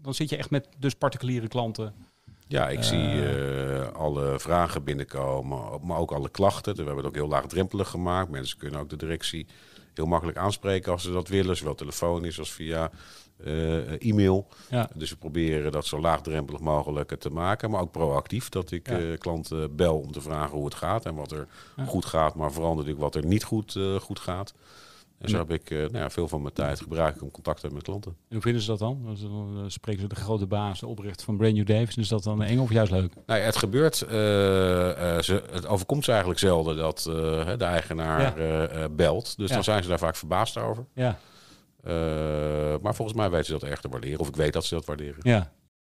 dan zit je echt met dus particuliere klanten. Ja, ik eh. zie eh, alle vragen binnenkomen, maar ook alle klachten. We hebben het ook heel laagdrempelig gemaakt. Mensen kunnen ook de directie heel makkelijk aanspreken als ze dat willen, zowel telefonisch als via eh, e-mail. Dus we proberen dat zo laagdrempelig mogelijk te maken, maar ook proactief. Dat ik klanten bel om te vragen hoe het gaat en wat er goed gaat, maar vooral natuurlijk wat er niet goed, goed gaat. En zo heb ik eh, nou ja, veel van mijn tijd gebruik om contact te hebben met klanten. En hoe vinden ze dat dan? Eh, dan eh, spreken ze de grote baas, de oprichter van Brand New Davis. Is dat dan eng of juist leuk? Nee, nou het gebeurt. ze, het overkomt ze eigenlijk zelden dat de eigenaar belt. Dus dan zijn ze daar vaak verbaasd over. Ja. maar volgens mij weten ze dat echt te waarderen. Of ik weet dat ze dat waarderen. Ja,